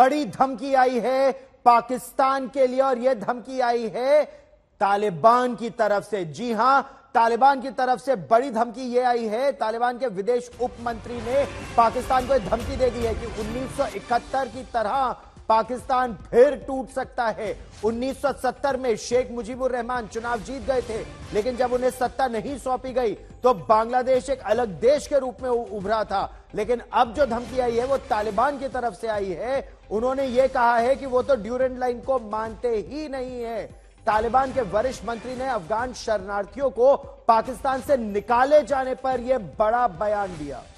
बड़ी धमकी आई है पाकिस्तान के लिए और यह धमकी आई है तालिबान की तरफ से जी हां तालिबान की तरफ से बड़ी धमकी यह आई है तालिबान के विदेश उप मंत्री ने पाकिस्तान को धमकी दे दी है कि 1971 की तरह पाकिस्तान फिर टूट सकता है 1970 में शेख मुजीबुर रहमान चुनाव जीत गए थे लेकिन जब उन्हें सत्ता नहीं सौंपी गई तो बांग्लादेश एक अलग देश के रूप में उभरा था लेकिन अब जो धमकी आई है वो तालिबान की तरफ से आई है उन्होंने ये कहा है कि वो तो ड्यूरेंट लाइन को मानते ही नहीं है तालिबान के वरिष्ठ मंत्री ने अफगान शरणार्थियों को पाकिस्तान से निकाले जाने पर यह बड़ा बयान दिया